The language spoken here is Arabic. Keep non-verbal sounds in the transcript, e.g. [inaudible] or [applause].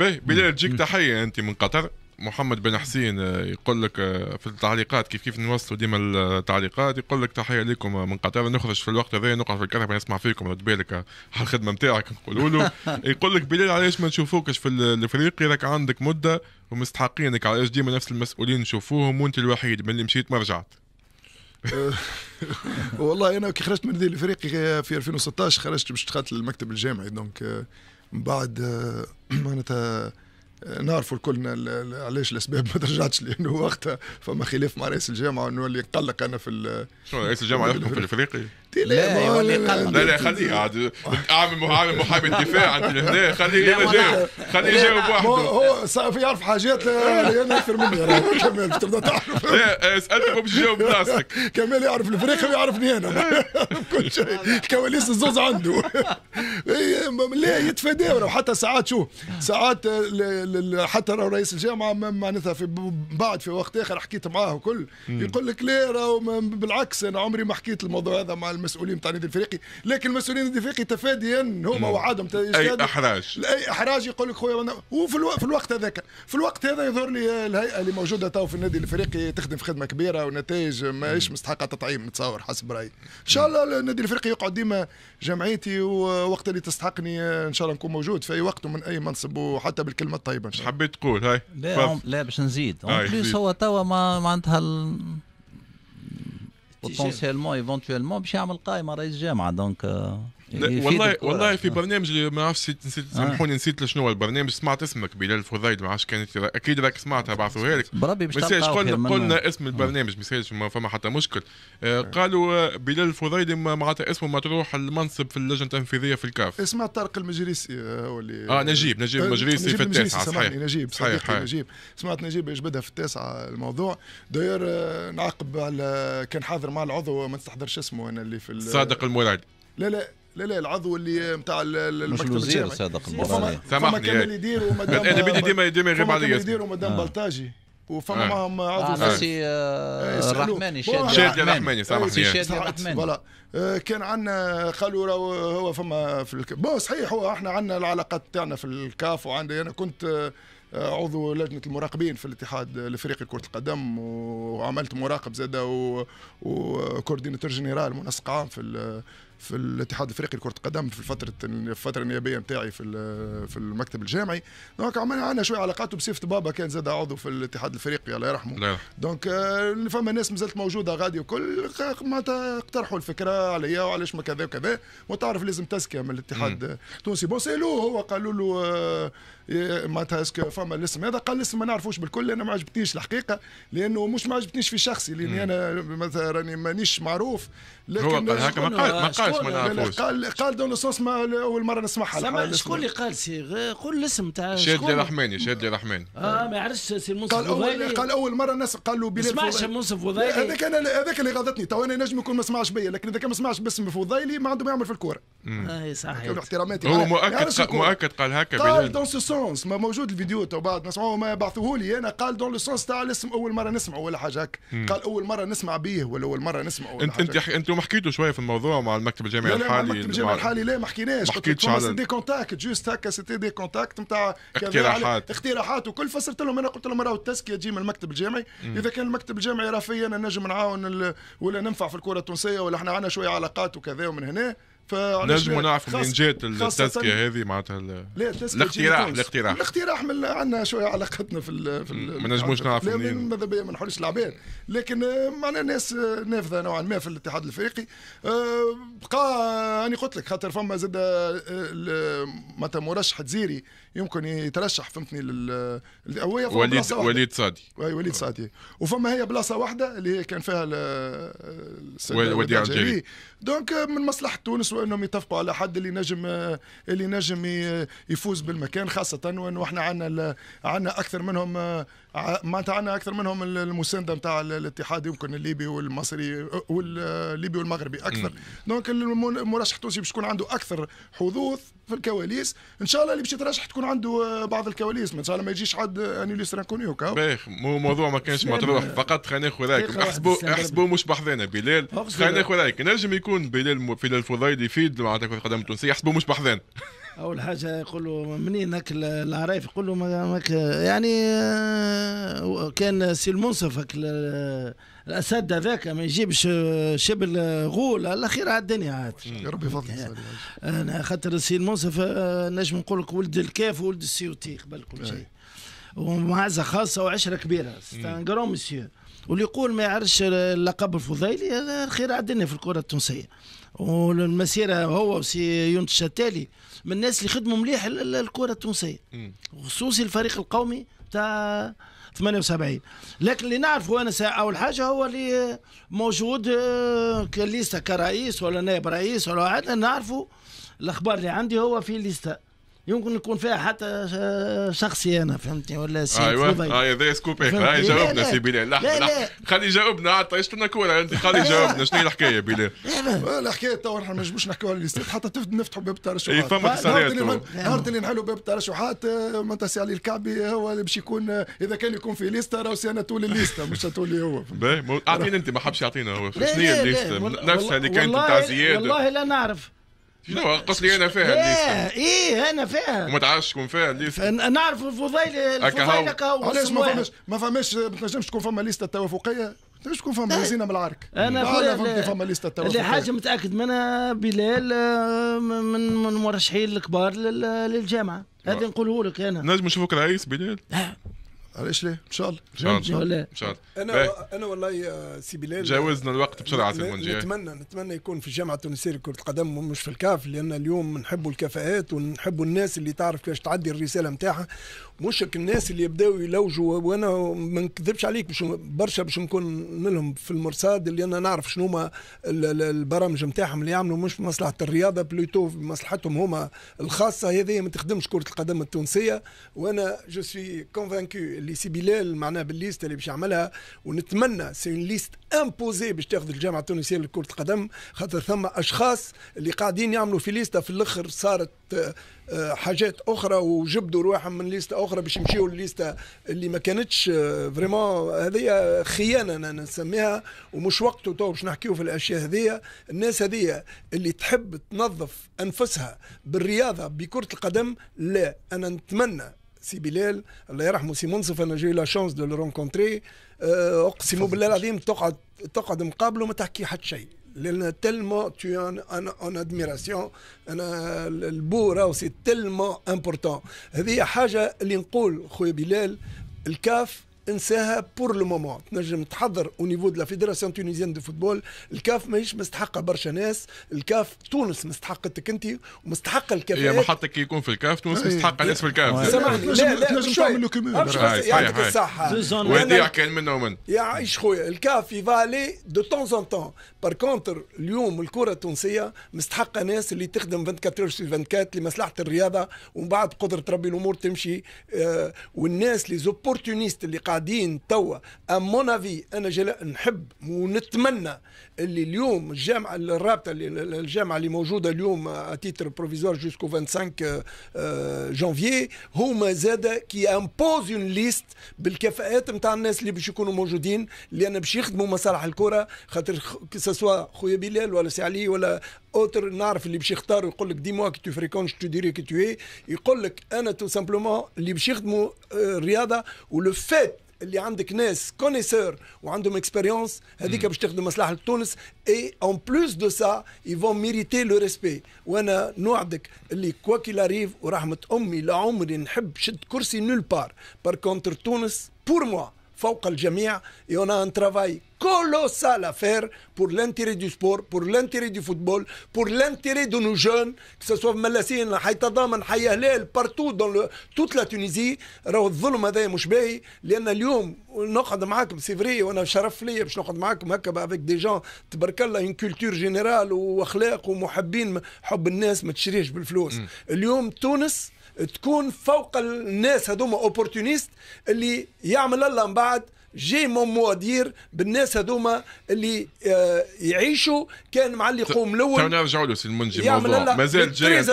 باهي بلال تجيك تحيه انت من قطر محمد بن حسين آه، يقول لك آه، في التعليقات كيف كيف نوصلوا ديما التعليقات يقول لك تحيه لكم آه، من قطر نخرج في الوقت هذا نقعد في الكهرباء نسمع فيكم رد بالك على الخدمه نتاعك نقولوا له [laughs] يقول لك بلال علاش ما نشوفوكش في الافريقي راك عندك مده ومستحقينك علاش ديما نفس المسؤولين نشوفوهم وانت الوحيد من اللي مشيت ما رجعت [laughs] والله انا كي خرجت من الافريقي في 2016 خرجت باش دخلت للمكتب الجامعي دونك من بعد آه، [clears throat] معناتها آه، نعرفوا الكلنا علاش الاسباب [laughs] ما ترجعتش لانه وقتها فما خلاف مع رئيس الجامعه انه اللي قلق انا في شنو رئيس الجامعه يحكم [laughs] في الافريقي لا لا لا خليه عاد اعمل اعمل محامي الدفاع عند هنا خليه يجاوب خليه يجاوب وحده هو يعرف حاجات اكثر مني يعني كمال باش تبدا تعرف لا هو باش يجاوب بلاصتك كمال يعرف الفريق ويعرفني انا [laughs] كل شيء الكواليس الزوز عنده [laughs] إيه، لا يتفاداو حتى ساعات شو ساعات حتى رئيس الجامعه معناتها في بعد في وقت اخر حكيت معاه وكل يقول لك لا بالعكس انا عمري ما حكيت الموضوع هذا مع المسؤولين تاع النادي الافريقي لكن المسؤولين النادي الافريقي تفاديا هما وعدهم اي احراج اي احراج يقول لك خويا وفي الو... في الوقت هذاك في الوقت هذا يظهر لي الهيئه اللي موجوده تو في النادي الافريقي تخدم في خدمه كبيره ونتائج ماهيش مستحقه تطعيم نتصور حسب رايي ان شاء الله النادي الافريقي يقعد ديما جمعيتي ووقت اللي تستحقني ان شاء الله نكون موجود في اي وقت ومن اي منصب وحتى بالكلمه الطيبه ان شاء الله حبيت تقول هاي لا لا باش نزيد اون بليس هو توا ما معناتها بوتنسيالمون ايفونتويلمون باش يعمل قائمه رئيس جامعه دونك آه، يعني والله آه، والله في آه. برنامج اللي ما عرفش نسيت آه. سامحوني نسيت شنو هو البرنامج سمعت اسمك بلال الفضيل ما عرفش كانت اكيد راك سمعتها بعثوها لك بربي باش قلنا قلنا اسم البرنامج ما يسالش ما فما حتى مشكل قالوا بلال الفضيلي معناتها اسمه مطروح المنصب في اللجنه التنفيذيه في الكاف اسمه طارق المجريسي هو اللي اه نجيب نجيب المجريسي في التاسعه صحيح نجيب صحيح نجيب سمعت نجيب يجبدها في التاسعه الموضوع داير نعاقب على كان حاضر مع العضو ما تستحضرش اسمه انا اللي في صادق المرادي لا لا لا لا العضو اللي نتاع المكتب مش الوزير صادق فما, [laughs] فما كان يديروا مدام انا آه. بدي ديما ديما يغيب عليا يديروا مدام بلطاجي وفما آه. معهم عضو آه. سي آه إيه، الرحماني شادي الرحماني سامحني شادي الرحماني فوالا آه، كان عندنا قالوا هو فما في بون صحيح هو احنا عندنا العلاقات تاعنا في الكاف وعندي انا كنت آه، عضو لجنه المراقبين في الاتحاد الافريقي لكره القدم وعملت مراقب زاده وكورديناتور جنرال منسق عام في في الاتحاد الافريقي لكره القدم في الفتره الفتره النيابيه نتاعي في في المكتب الجامعي دونك عملنا عندنا شويه علاقات وبصفه بابا كان زاد عضو في الاتحاد الافريقي الله يرحمه لا. دونك فما ناس مازالت موجوده غادي وكل معناتها اقترحوا الفكره عليا وعلاش ما كذا وكذا وتعرف لازم تزكيه من الاتحاد التونسي بون سالوه هو قالوا له آه، معناتها اسكو فما الاسم هذا قال الاسم ما نعرفوش بالكل انا ما عجبتنيش الحقيقه لانه مش ما عجبتنيش في شخصي لاني انا مثلا راني مانيش معروف لكن هو قال هكا ما قال نعرفوش ما نعرفوش قال قال دون لوسونس اول مره نسمعها شكون اللي قال سي قول الاسم تاع شادلي رحماني لي الرحماني اه ما يعرفش سي المنصف قال اول قال اول مره الناس قالوا له بلال ما سمعش المنصف فضيلي هذاك انا هذاك اللي غاضتني تو انا نجم يكون ما سمعش بيا لكن اذا كان ما سمعش باسم فضيلي ما عنده ما يعمل في الكوره اي آه، صحيح هو يعني- يعني مؤكد مؤكد قال هكا قال دون سو سونس ما موجود الفيديو تو بعد نسمعوه ما بعثوه لي انا قال دون لو سونس تاع الاسم اول مره نسمعه ولا حاجه هكا قال اول مره نسمع به ولا اول مره نسمع ولا انت انت انتم حكيتوا شويه في الموضوع مع المكتب الجامعي الحالي مع المكتب الجامعي الحالي لا ما حكيناش ما حكيتش على دي كونتاكت جوست هكا سيتي دي كونتاكت نتاع اقتراحات اقتراحات وكل فسرت لهم انا قلت لهم راهو التزكيه تجي من المكتب الجامعي اذا كان المكتب الجامعي راه فيا انا نجم نعاون ولا ننفع في الكره التونسيه ولا احنا عندنا شويه علاقات وكذا ومن هنا نجم نعرف منين جات التزكيه هذه معناتها الاقتراح الاقتراح الاقتراح من عندنا شويه علاقتنا في في ما نجموش نعرف منين ماذا بيا ما نحولش العباد لكن آه، معناها ناس آه، نافذه نوعا ما في الاتحاد الافريقي آه، بقى انا قلت لك خاطر فما زاد معناتها مرشح تزيري يمكن يترشح فهمتني لل هو وليد وليد صادي اي وليد صادي وفما هي بلاصه واحده اللي هي كان فيها وديع الجري دونك من مصلحه تونس يدرسوا انهم يتفقوا على حد اللي نجم اللي نجم يفوز بالمكان خاصه وانه احنا عندنا عندنا اكثر منهم معناتها عندنا اكثر منهم المسانده نتاع الاتحاد يمكن الليبي والمصري والليبي والمغربي اكثر دونك المرشح التونسي باش يكون عنده اكثر حظوظ في الكواليس ان شاء الله اللي باش يترشح تكون عنده بعض الكواليس ان شاء الله ما يجيش عاد انيليس رانكونيو كاو مو موضوع ما كانش مطروح فقط خلينا ناخذ رايك احسبوا احسبوا مش بحذانا بلال خلينا ناخذ رايك نجم يكون بلال بلال الفضائل يفيد معناتها القدم التونسيه يحسبوا مش بحذان اول حاجه يقولوا هاك العرايف يقولوا ماك يعني آه، كان سي المنصف الاسد هذاك ما يجيبش آه، شبل آه، غول على خير على الدنيا عاد يا ربي فضل انا خاطر سي المنصف نجم نقول لك ولد الكاف ولد السيوتي قبل كل إيه. شيء ومعزه خاصه وعشره كبيره سي ان كرون مسيو واللي يقول ما يعرفش اللقب الفضيلي خير على الدنيا في الكره التونسيه والمسيره هو وسي يونس الشتالي من الناس اللي خدموا مليح الكره التونسيه خصوصي الفريق القومي تاع 78 لكن اللي نعرفه انا اول حاجه هو اللي موجود آه، كليستا كرئيس ولا نائب رئيس ولا واحد نعرفه الاخبار اللي عندي هو في ليستا يمكن نكون فيها حتى شخصي انا فهمتني ولا سي ايوا آه، هذا سكوب هاي جاوبنا سي بلال لحظه خلي جاوبنا عطيش لنا كوره انت خلي [laughs] جاوبنا شنو هي الحكايه بلال الحكايه تو نحن ما نجموش نحكيو على الاستاد حتى نفتحوا باب الترشحات إيه، فما تصريحات نهار اللي نحلوا باب الترشحات آه، معناتها سي علي الكعبي آه، هو اللي باش يكون اذا كان يكون في ليستا راهو سي انا طول الليستا مش طولي هو [laughs] اعطيني انت ما حبش يعطينا هو شنو هي الليستا نفسها اللي كانت تاع زياد والله لا نعرف شنو قلت لي انا فيها ايه انا فيها وما تعرفش تكون فيها الليسته نعرف الفضيل الفضيل علاش ما فماش ما فماش ما تنجمش تكون فما ليسته توافقيه تنجمش تكون فما زينه من العرك انا فما فما ليسته اللي حاجه متاكد منها بلال آه، من من المرشحين الكبار للجامعه هذا نقوله لك انا نجم نشوفك رئيس بلال علاش ليه؟ ان شاء الله ان شاء الله ان شاء الله انا إيه. انا والله سي بلال جاوزنا الوقت بسرعه سي منجي إيه. نتمنى نتمنى يكون في الجامعه التونسيه لكره القدم ومش في الكاف لان اليوم نحبوا الكفاءات ونحبوا الناس اللي تعرف كيفاش تعدي الرساله نتاعها مش الناس اللي يبداوا يلوجوا وانا ما نكذبش عليك باش برشا باش نكون لهم في المرصاد اللي انا نعرف شنو هما البرامج نتاعهم اللي يعملوا مش مصلحه الرياضه بلوتو مصلحتهم هما الخاصه هذه ما تخدمش كره القدم التونسيه وانا جو سوي كونفانكو اللي سي بلال معناها بالليست اللي باش يعملها ونتمنى سي اون ليست امبوزي باش تاخذ الجامعه التونسيه لكره القدم خاطر ثم اشخاص اللي قاعدين يعملوا في ليستا في الاخر صارت آه، حاجات اخرى وجبدوا رواحهم من ليستا اخرى باش يمشيوا لليستا اللي ما كانتش فريمون آه، هذه خيانه انا نسميها ومش وقته تو باش نحكيو في الاشياء هذه الناس هذه اللي تحب تنظف انفسها بالرياضه بكره القدم لا انا نتمنى سي بلال الله يرحمه سي منصف انا جاي لا شونس دو رونكونتري اقسم بالله العظيم تقعد تقعد مقابله ما تحكي حتى شيء لان تلمون تو ان ان ادميراسيون انا البو راهو سي تلمون امبورتون هذه حاجه اللي نقول خويا بلال الكاف انساها بور لو مومون تنجم تحضر او نيفو دو لا فيدراسيون تونيزيان دو فوتبول الكاف ماهيش مستحقه برشا ناس الكاف تونس مستحقتك انت ومستحقه الكاف هي محطة كي يكون في الكاف تونس إيه. مستحقه ناس في الكاف سامحني لا لا كمان يعطيك الصحه وديع كان منه ومن يا عيش خويا الكاف يفالي دو تون ان تون بار كونتر اليوم الكره التونسيه مستحقه ناس اللي تخدم 24 سور 24 لمصلحه الرياضه ومن بعد قدره ربي الامور تمشي آه، والناس لي زوبورتونيست اللي قاعد قاعدين توا امونافي انا جلاء نحب ونتمنى اللي اليوم الجامعه الرابطه الجامعه اللي موجوده اليوم اتيتر بروفيزور جوسكو 25 جانفيي هما زاد كي امبوز اون ليست بالكفاءات نتاع الناس اللي باش يكونوا موجودين لان باش يخدموا مصالح الكره خاطر سوا خويا بلال ولا سي علي ولا اوتر نعرف اللي باش يختار يقول لك دي موا كي تو فريكونش تو ديري كي تو يقول لك انا تو سامبلومون اللي باش يخدموا آه، الرياضه ولو فات اللي عندك ناس كونيسور وعندهم اكسبيريونس هذيك باش تخدم مصلحه تونس اي اون بلوس دو سا فون ميريتي لو ريسبي وانا نوعدك اللي كوا كيل اريف ورحمه امي لعمري نحب شد كرسي نول بار بار كونتر تونس بور موا فوق الجميع يونا ان ترافاي colossal à faire pour l'intérêt du sport, pour l'intérêt du football, pour l'intérêt de nos jeunes, que ce soit ملاسين حيتضامن حي هلال بارتو دون توت لا تونيزي راهو الظلم هذا مش باهي لان اليوم نقعد معاكم سي فري وانا شرف ليا باش نقعد معاكم هكا افيك دي جون تبارك الله اون كولتور جينيرال واخلاق ومحبين حب الناس ما تشريش بالفلوس اليوم تونس تكون فوق الناس هذوما اوبورتونيست اللي يعمل الله من بعد جي مون مو دير بالناس هذوما اللي آه، يعيشوا كان مع اللي يقوم الاول تو نرجعوا له سي المنجي موضوع مازال جاي